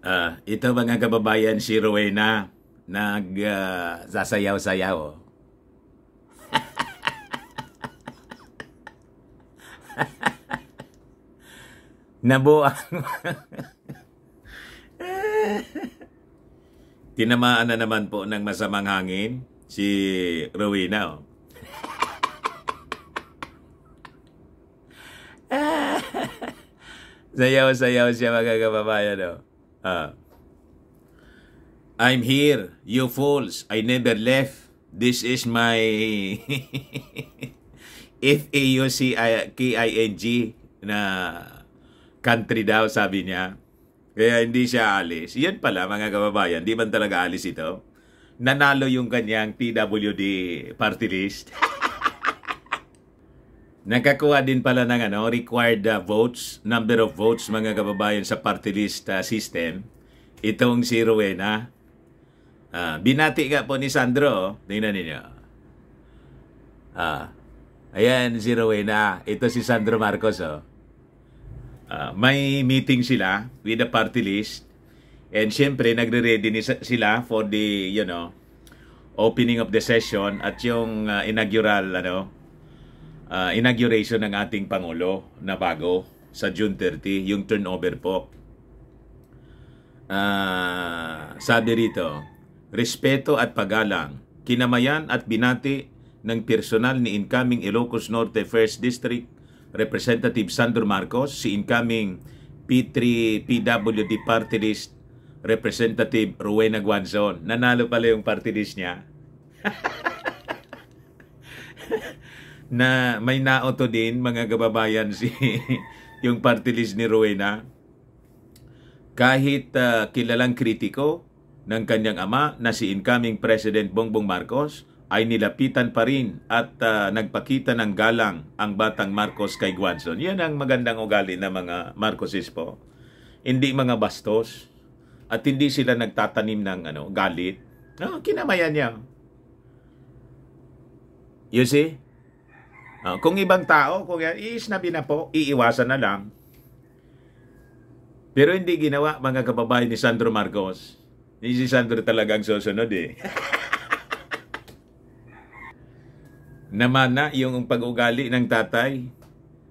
Uh, ito mga kababayan, si Rowena nagsasayaw-sayaw. Uh, Nabuang. Tinamaan na naman po ng masamang hangin si Rowena. Oh. sayaw-sayaw siya mga kababayan. Oh. Uh, I'm here, you fools. I never left. This is my F-A-U-C-K-I-N-G na country daw, sabi niya. Kaya hindi siya alis. Yan pala, mga kababayan, di man talaga alis ito. Nanalo yung kanyang TWD party list. Nakakuha din pala ng ano, required uh, votes, number of votes mga kababayan sa party list uh, system. Itong si Rowena. Uh, binati ka po ni Sandro. Oh. Tingnan ninyo. Ah, uh, ayan si Rowena. Ito si Sandro Marcos. Oh. Uh, may meeting sila with the party list. And syempre, nagre-ready ni sila for the, you know, opening of the session at yung uh, inaugural, ano, uh, inauguration ng ating Pangulo na bago sa June 30, yung turnover po. Uh, sabi rito, respeto at pagalang, kinamayan at binati ng personal ni incoming Ilocos Norte 1st District Representative Sandro Marcos, si incoming P3 PWD Party List Representative Rowena Guanzon. Nanalo pala yung party list niya. na may naoto din mga gababayan si yung party list ni Rowena. Kahit uh, kilalang kritiko ng kanyang ama na si incoming President Bongbong Marcos ay nilapitan pa rin at uh, nagpakita ng galang ang batang Marcos kay Guanzon. Yan ang magandang ugali ng mga Marcoses po. Hindi mga bastos at hindi sila nagtatanim ng ano galit. No, ah, kinamayan niya. You see? Uh, kung ibang tao, kung yan, eh, isnabi na po, iiwasan na lang. Pero hindi ginawa mga kababayan ni Sandro Marcos. Ni si Sandro talagang susunod eh. Naman na yung pag-ugali ng tatay,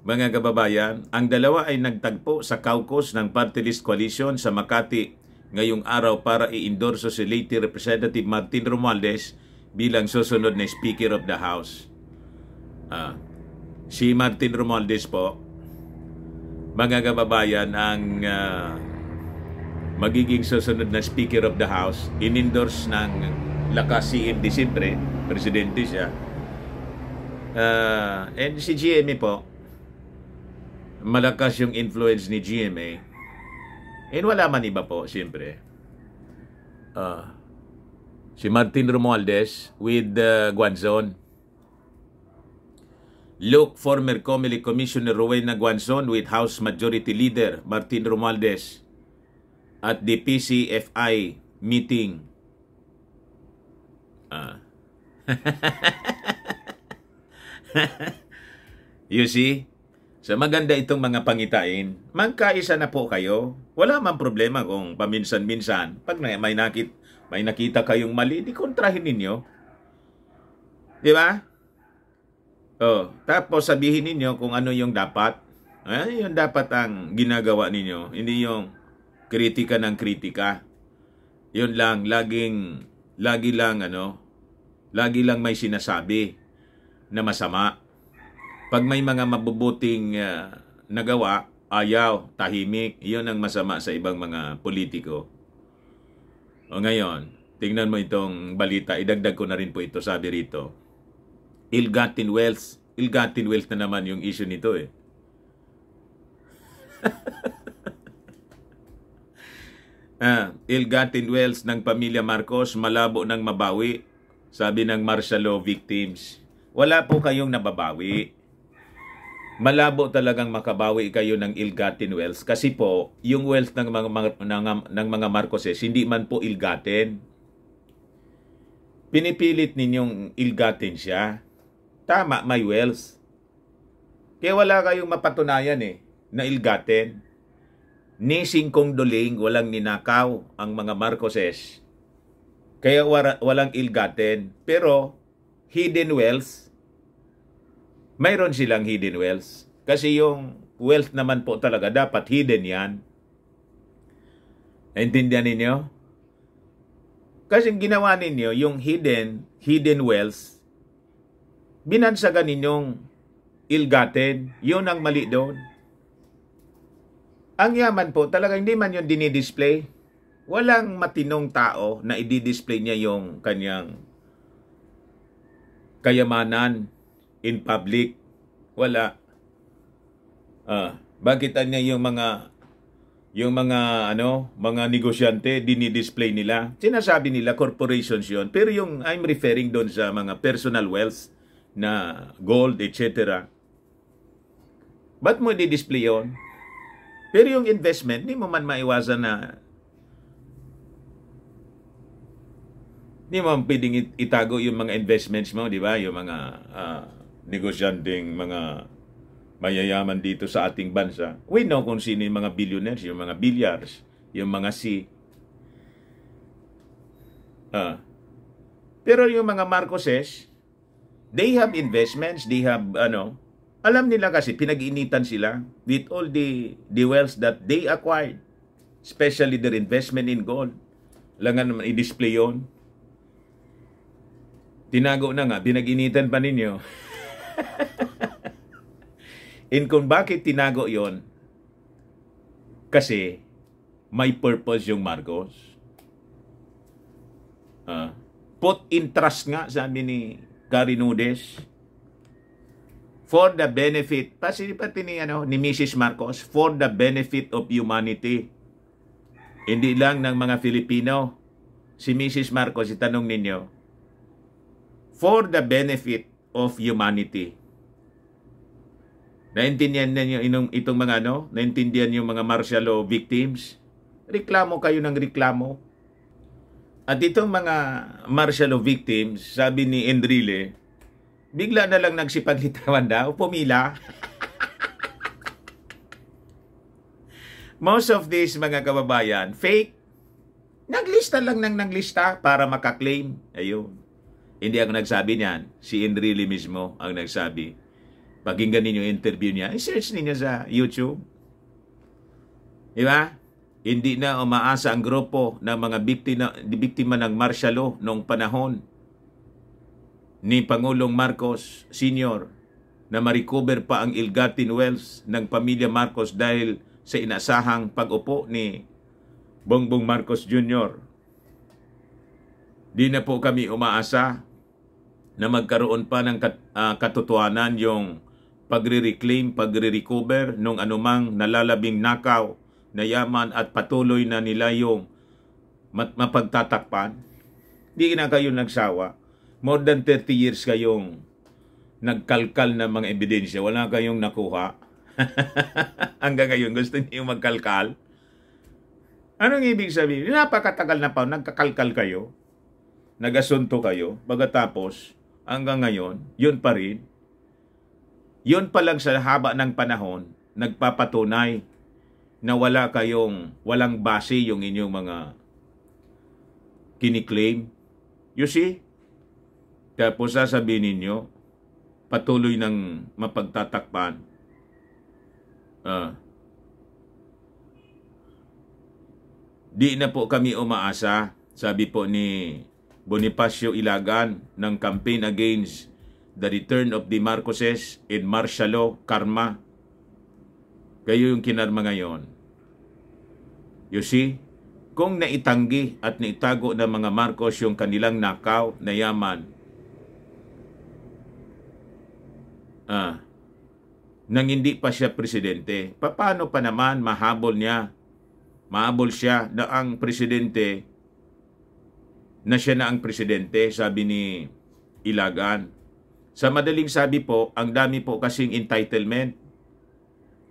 mga kababayan, ang dalawa ay nagtagpo sa caucus ng Party List Coalition sa Makati ngayong araw para i-endorso si late Representative Martin Romualdez bilang susunod na Speaker of the House. Ah, si Martin Romualdez po, mga kababayan, ang uh, magiging susunod na Speaker of the House, in-endorse ng lakas CMD siyempre, presidente siya. Uh, and si GMA po, malakas yung influence ni GMA. And wala man iba po, siyempre. Uh, si Martin Romualdez with uh, Guanzon. Look, former Comelec Commissioner Rowena Guanzon with House Majority Leader Martin Romualdez at the PCFI meeting. Uh. you see? So maganda itong mga pangitain, magkaisa na po kayo. Wala man problema kung paminsan-minsan. Pag may, nakit, may nakita kayong mali, di kontrahin ninyo. Di ba? Oh, tapos sabihin ninyo kung ano yung dapat. Ano yung dapat ang ginagawa ninyo. Hindi yung kritika ng kritika. Yun lang, laging, lagi lang ano, lagi lang may sinasabi na masama. Pag may mga mabubuting uh, nagawa, ayaw, tahimik, yun ang masama sa ibang mga politiko. O ngayon, tingnan mo itong balita, idagdag ko na rin po ito, sabi rito. Ill-gotten wealth ill-gotten wealth na naman yung issue nito eh. ah, ill-gotten wealth ng pamilya Marcos, malabo ng mabawi, sabi ng martial law victims. Wala po kayong nababawi. Malabo talagang makabawi kayo ng ill-gotten wealth kasi po yung wealth ng mga ng, ng mga Marcoses eh, hindi man po ill-gotten. Pinipilit ninyong ill-gotten siya Tama, may wells. Kaya wala kayong mapatunayan eh, na ilgaten. Ni singkong duling walang ninakaw ang mga Marcoses. Kaya wala, walang ilgaten. Pero, hidden wells, mayroon silang hidden wells. Kasi yung wealth naman po talaga, dapat hidden yan. Naintindihan ninyo? Kasi ginawa ninyo, yung hidden, hidden wells, binansagan ninyong ill-gotten. Yun ang mali doon. Ang yaman po, talaga hindi man yun dinidisplay. Walang matinong tao na i-display niya yung kanyang kayamanan in public. Wala. Ah, bakit niya yung mga yung mga ano, mga negosyante dinidisplay nila. Sinasabi nila corporations 'yon, pero yung I'm referring doon sa mga personal wealth na gold, etc. Ba't mo di-display yon? Pero yung investment, di mo man maiwasan na di mo pwedeng itago yung mga investments mo, di ba? Yung mga uh, negosyanteng mga mayayaman dito sa ating bansa. We know kung sino yung mga billionaires, yung mga billiards, yung mga si. Uh, ah. pero yung mga Marcoses, They have investments, they have ano, alam nila kasi pinag-initan sila with all the the wealth that they acquired, especially their investment in gold. Langan naman i-display 'yon. Tinago na nga, binaginitan pa ninyo. in kung bakit tinago yon kasi may purpose yung Marcos. Uh, put in trust nga, sa ni Gary Nudes, for the benefit, pati pati ni, ano, ni Mrs. Marcos, for the benefit of humanity. Hindi lang ng mga Filipino. Si Mrs. Marcos, itanong ninyo, for the benefit of humanity. Naintindihan ninyo inong, itong mga ano? Naintindihan yung mga martial law victims? Reklamo kayo ng reklamo at dito mga martial law victims, sabi ni Enrile, bigla na lang nagsipaglitawan daw, pumila. Most of these mga kababayan, fake. Naglista lang ng naglista para makaklaim. Ayun. Hindi ako nagsabi niyan. Si Enrile mismo ang nagsabi. Pakinggan yung interview niya. I-search ninyo sa YouTube. Di ba? Hindi na umaasa ang grupo ng mga biktima, biktima ng martial law noong panahon ni Pangulong Marcos Sr. na marecover pa ang Ilgatin Wells ng pamilya Marcos dahil sa inasahang pag-upo ni Bongbong Marcos Jr. Di na po kami umaasa na magkaroon pa ng kat, uh, katotohanan yung pagre-reclaim, pagre-recover nung anumang nalalabing nakaw na yaman at patuloy na nila yung mapagtatakpan? Hindi na kayo nagsawa. More than 30 years kayong nagkalkal ng mga ebidensya. Wala kayong nakuha. Hanggang ngayon, gusto niyo magkalkal? Anong ibig sabihin? Napakatagal na pa, nagkakalkal kayo. Nagasunto kayo. Pagkatapos, hanggang ngayon, yun pa rin. Yun pa lang sa haba ng panahon, nagpapatunay na wala kayong, walang base yung inyong mga kiniklaim. You see? Tapos sasabihin ninyo, patuloy ng mapagtatakpan. Uh, di na po kami umaasa, sabi po ni Bonifacio Ilagan ng campaign against the return of the Marcoses in martial law karma kayo yung kinarma ngayon. You see? Kung naitanggi at naitago ng mga Marcos yung kanilang nakaw na yaman, ah, nang hindi pa siya presidente, paano pa naman mahabol niya? Mahabol siya na ang presidente, na siya na ang presidente, sabi ni Ilagan. Sa madaling sabi po, ang dami po kasing entitlement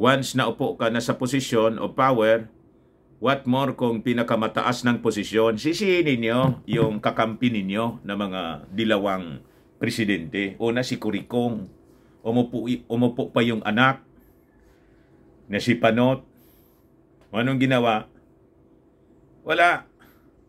Once naupo ka na sa posisyon of power, what more kung pinakamataas ng posisyon, sisihin ninyo yung kakampi ninyo na mga dilawang presidente. Una si Kurikong, umupo, umupo pa yung anak na si Panot. Anong ginawa? Wala.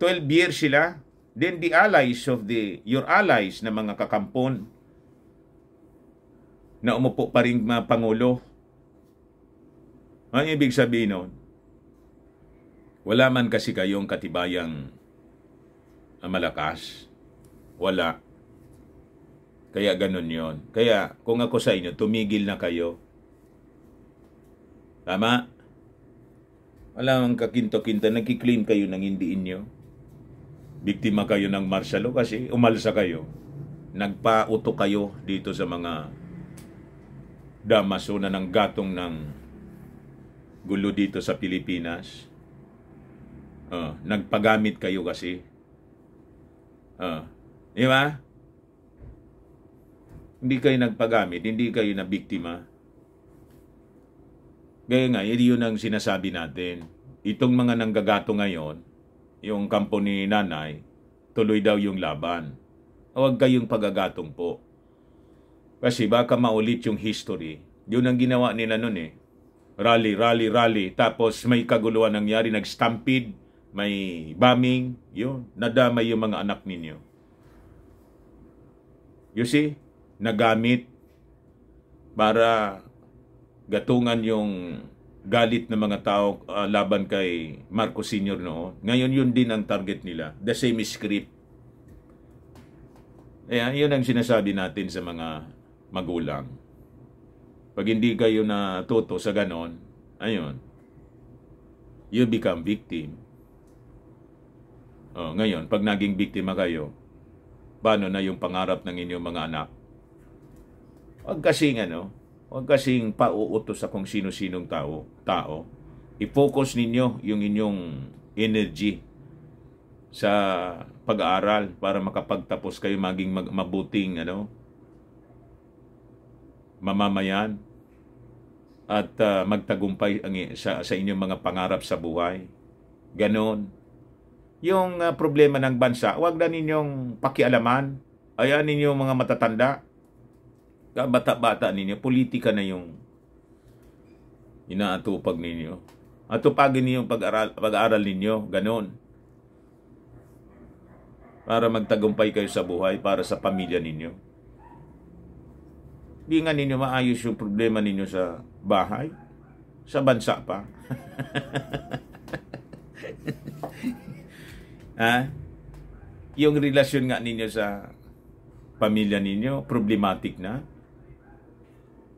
12 years sila. Then the allies of the, your allies na mga kakampon na umupo pa rin mga Pangulo ang ibig sabihin nun, wala man kasi kayong katibayang malakas. Wala. Kaya ganun yon. Kaya kung ako sa inyo, tumigil na kayo. Tama? Wala mang kakinto-kinto, nagkiklaim kayo ng hindi inyo. Biktima kayo ng martial kasi umalsa kayo. Nagpauto kayo dito sa mga damasuna ng gatong ng gulo dito sa Pilipinas. Uh, nagpagamit kayo kasi. Uh, di ba? Hindi kayo nagpagamit, hindi kayo na biktima. Gaya nga, yun ang sinasabi natin. Itong mga nanggagato ngayon, yung kampo ni nanay, tuloy daw yung laban. Huwag kayong pagagatong po. Kasi baka maulit yung history. Yun ang ginawa nila nun eh rally, rally, rally. Tapos may kaguluhan nangyari, nag-stampede, may bombing, yun, nadamay yung mga anak ninyo. You see, nagamit para gatungan yung galit ng mga tao uh, laban kay Marcos Sr. noon. Ngayon yun din ang target nila. The same script. Ayan, yun ang sinasabi natin sa mga magulang. Pag hindi kayo na natuto sa ganon, ayun, you become victim. Oh, ngayon, pag naging biktima kayo, paano na yung pangarap ng inyong mga anak? Huwag kasing ano, huwag kasing pauutos sa kung sino-sinong tao. tao. I-focus ninyo yung inyong energy sa pag-aaral para makapagtapos kayo maging mag- mabuting ano, mamamayan at uh, magtagumpay ang, sa, sa inyong mga pangarap sa buhay. Ganon. Yung uh, problema ng bansa, huwag na ninyong pakialaman. Ayan ninyong mga matatanda. Ah, bata-bata ninyo, politika na yung inaatupag ninyo. Atupagin niyo yung pag-aral, pag-aral ninyo, ganon. Para magtagumpay kayo sa buhay, para sa pamilya ninyo. Di nga ninyo maayos yung problema ninyo sa bahay. Sa bansa pa. ha? Yung relasyon nga ninyo sa pamilya ninyo, problematic na.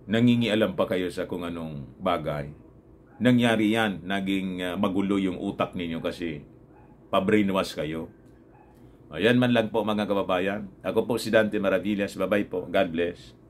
Nangingialam pa kayo sa kung anong bagay. Nangyari yan, naging ah, magulo yung utak ninyo kasi pabrainwash kayo. Ayan man lang po mga kababayan. Ako po si Dante Maravillas. bye po. God bless.